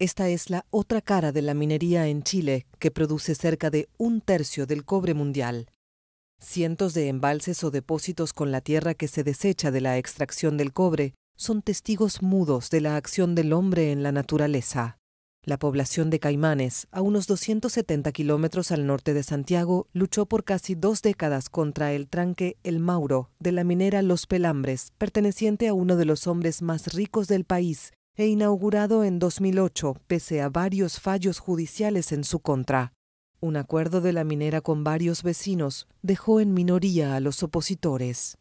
Esta es la otra cara de la minería en Chile, que produce cerca de un tercio del cobre mundial. Cientos de embalses o depósitos con la tierra que se desecha de la extracción del cobre son testigos mudos de la acción del hombre en la naturaleza. La población de Caimanes, a unos 270 kilómetros al norte de Santiago, luchó por casi dos décadas contra el tranque El Mauro de la minera Los Pelambres, perteneciente a uno de los hombres más ricos del país, e inaugurado en 2008, pese a varios fallos judiciales en su contra. Un acuerdo de la minera con varios vecinos dejó en minoría a los opositores.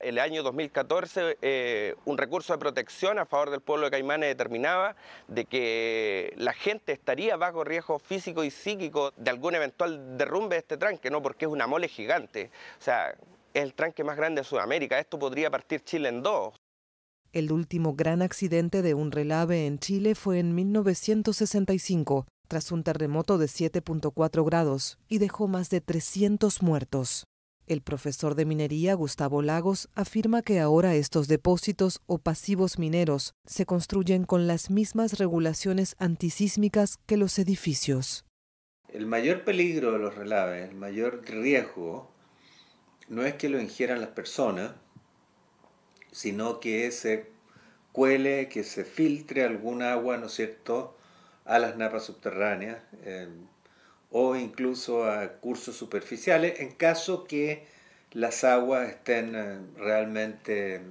El año 2014, eh, un recurso de protección a favor del pueblo de Caimanes determinaba de que la gente estaría bajo riesgo físico y psíquico de algún eventual derrumbe de este tranque, ¿no? porque es una mole gigante. O sea, es el tranque más grande de Sudamérica. Esto podría partir Chile en dos. El último gran accidente de un relave en Chile fue en 1965, tras un terremoto de 7.4 grados, y dejó más de 300 muertos. El profesor de minería Gustavo Lagos afirma que ahora estos depósitos o pasivos mineros se construyen con las mismas regulaciones antisísmicas que los edificios. El mayor peligro de los relaves, el mayor riesgo, no es que lo ingieran las personas, sino que se cuele, que se filtre alguna agua, ¿no es cierto?, a las napas subterráneas eh, o incluso a cursos superficiales, en caso que las aguas estén eh, realmente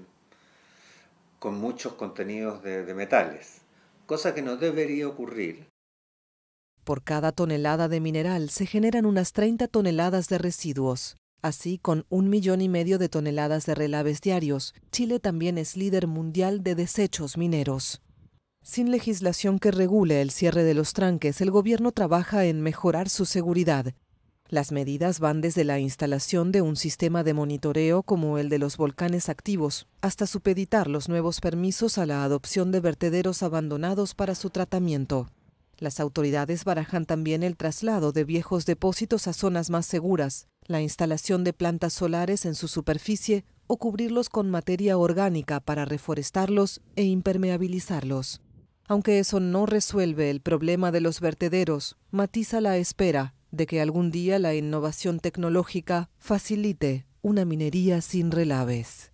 con muchos contenidos de, de metales, cosa que no debería ocurrir. Por cada tonelada de mineral se generan unas 30 toneladas de residuos. Así, con un millón y medio de toneladas de relaves diarios, Chile también es líder mundial de desechos mineros. Sin legislación que regule el cierre de los tranques, el gobierno trabaja en mejorar su seguridad. Las medidas van desde la instalación de un sistema de monitoreo como el de los volcanes activos, hasta supeditar los nuevos permisos a la adopción de vertederos abandonados para su tratamiento. Las autoridades barajan también el traslado de viejos depósitos a zonas más seguras, la instalación de plantas solares en su superficie o cubrirlos con materia orgánica para reforestarlos e impermeabilizarlos. Aunque eso no resuelve el problema de los vertederos, matiza la espera de que algún día la innovación tecnológica facilite una minería sin relaves.